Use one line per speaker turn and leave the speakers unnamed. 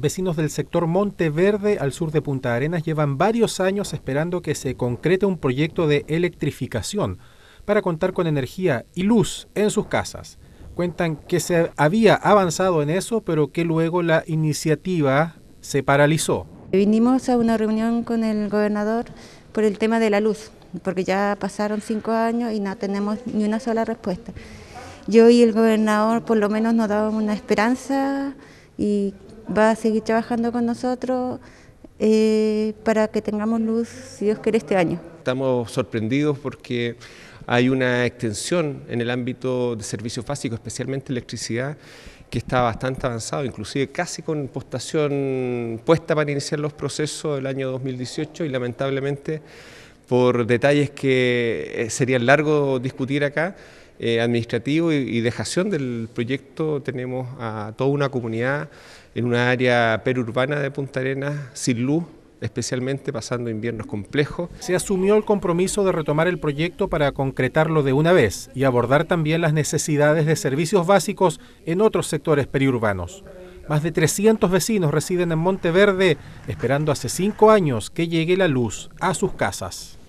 Vecinos del sector Verde, al sur de Punta Arenas, llevan varios años esperando que se concrete un proyecto de electrificación para contar con energía y luz en sus casas. Cuentan que se había avanzado en eso, pero que luego la iniciativa se paralizó.
Vinimos a una reunión con el gobernador por el tema de la luz, porque ya pasaron cinco años y no tenemos ni una sola respuesta. Yo y el gobernador por lo menos nos daban una esperanza y va a seguir trabajando con nosotros eh, para que tengamos luz, si Dios quiere, este año.
Estamos sorprendidos porque hay una extensión en el ámbito de servicios básicos, especialmente electricidad, que está bastante avanzado, inclusive casi con postación puesta para iniciar los procesos del año 2018 y lamentablemente por detalles que eh, sería largo discutir acá, eh, administrativo y, dejación del proyecto tenemos a toda una comunidad en una área perurbana de Punta Arenas sin luz especialmente pasando inviernos
complejos. Se asumió el compromiso de retomar el proyecto para concretarlo de una vez y abordar también las necesidades de servicios básicos en otros sectores periurbanos. Más de 300 vecinos residen en Monteverde esperando hace cinco años que llegue la luz a sus casas.